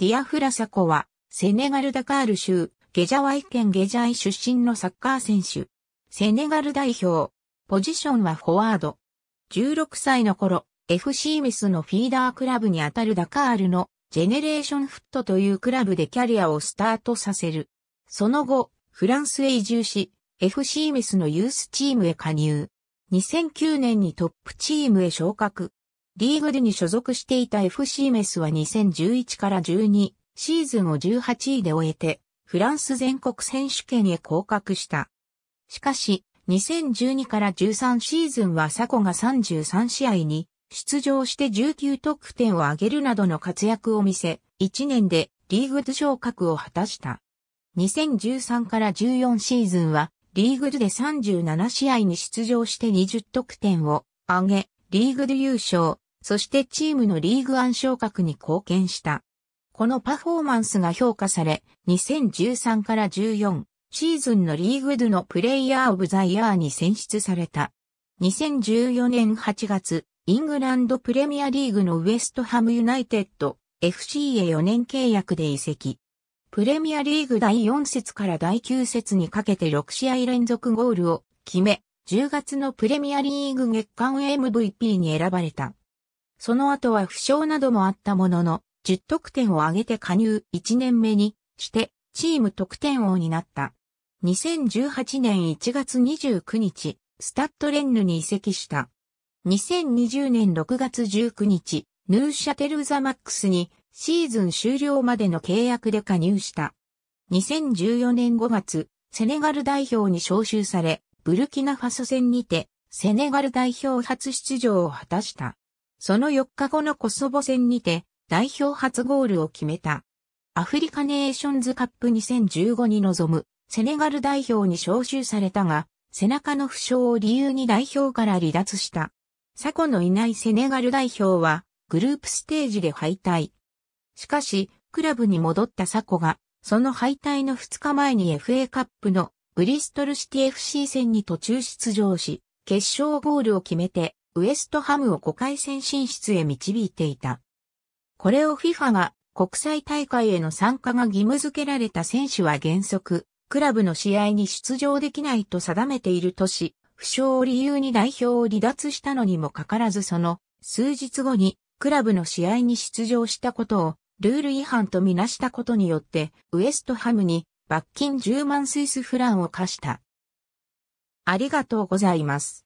ディアフラサコは、セネガルダカール州、ゲジャワイ県ゲジャイ出身のサッカー選手。セネガル代表。ポジションはフォワード。16歳の頃、FC ミスのフィーダークラブにあたるダカールのジェネレーションフットというクラブでキャリアをスタートさせる。その後、フランスへ移住し、FC ミスのユースチームへ加入。2009年にトップチームへ昇格。リーグでに所属していた FC メスは2011から12シーズンを18位で終えて、フランス全国選手権へ降格した。しかし、2012から13シーズンはサコが33試合に出場して19得点を挙げるなどの活躍を見せ、1年でリーグル昇格を果たした。2013から14シーズンはリーグルで37試合に出場して20得点を挙げ、リーグル優勝、そしてチームのリーグン昇格に貢献した。このパフォーマンスが評価され、2013から14シーズンのリーグドゥのプレイヤーオブザイヤーに選出された。2014年8月、イングランドプレミアリーグのウエストハムユナイテッド FC へ4年契約で移籍。プレミアリーグ第4節から第9節にかけて6試合連続ゴールを決め、10月のプレミアリーグ月間 MVP に選ばれた。その後は負傷などもあったものの、10得点を挙げて加入1年目にして、チーム得点王になった。2018年1月29日、スタッドレンヌに移籍した。2020年6月19日、ヌーシャテルザマックスにシーズン終了までの契約で加入した。2014年5月、セネガル代表に招集され、ブルキナファソ戦にて、セネガル代表初出場を果たした。その4日後のコソボ戦にて代表初ゴールを決めた。アフリカネーションズカップ2015に臨むセネガル代表に招集されたが、背中の負傷を理由に代表から離脱した。サコのいないセネガル代表はグループステージで敗退。しかし、クラブに戻ったサコが、その敗退の2日前に FA カップのブリストルシティ FC 戦に途中出場し、決勝ゴールを決めてウエストハムを5回戦進出へ導いていた。これを FIFA が国際大会への参加が義務付けられた選手は原則、クラブの試合に出場できないと定めているとし、負傷を理由に代表を離脱したのにもかかわらずその数日後にクラブの試合に出場したことをルール違反とみなしたことによってウエストハムに罰金10万スイスフランを課した。ありがとうございます。